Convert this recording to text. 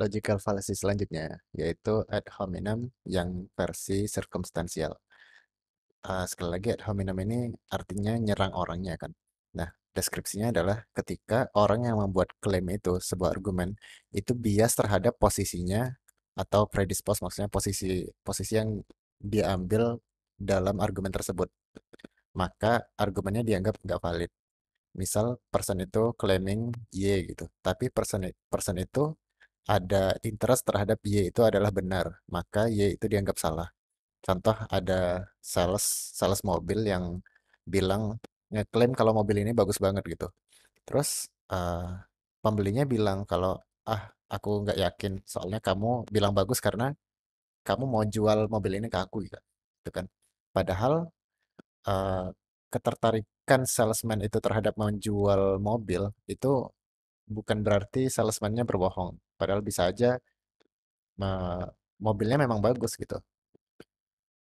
logical fallacy selanjutnya, yaitu ad hominem yang versi circumstantial. Uh, sekali lagi ad hominem ini artinya nyerang orangnya kan. Nah, deskripsinya adalah ketika orang yang membuat klaim itu sebuah argumen itu bias terhadap posisinya atau predispos maksudnya posisi posisi yang diambil dalam argumen tersebut. Maka argumennya dianggap nggak valid misal person itu claiming Y gitu tapi person person itu ada interest terhadap Y itu adalah benar, maka Y itu dianggap salah. Contoh ada sales sales mobil yang bilang ngeklaim kalau mobil ini bagus banget gitu. Terus uh, pembelinya bilang kalau ah aku nggak yakin soalnya kamu bilang bagus karena kamu mau jual mobil ini ke aku gitu, gitu kan. Padahal uh, ketertarikan salesman itu terhadap menjual mobil itu bukan berarti salesmannya berbohong. Padahal bisa aja uh, mobilnya memang bagus gitu.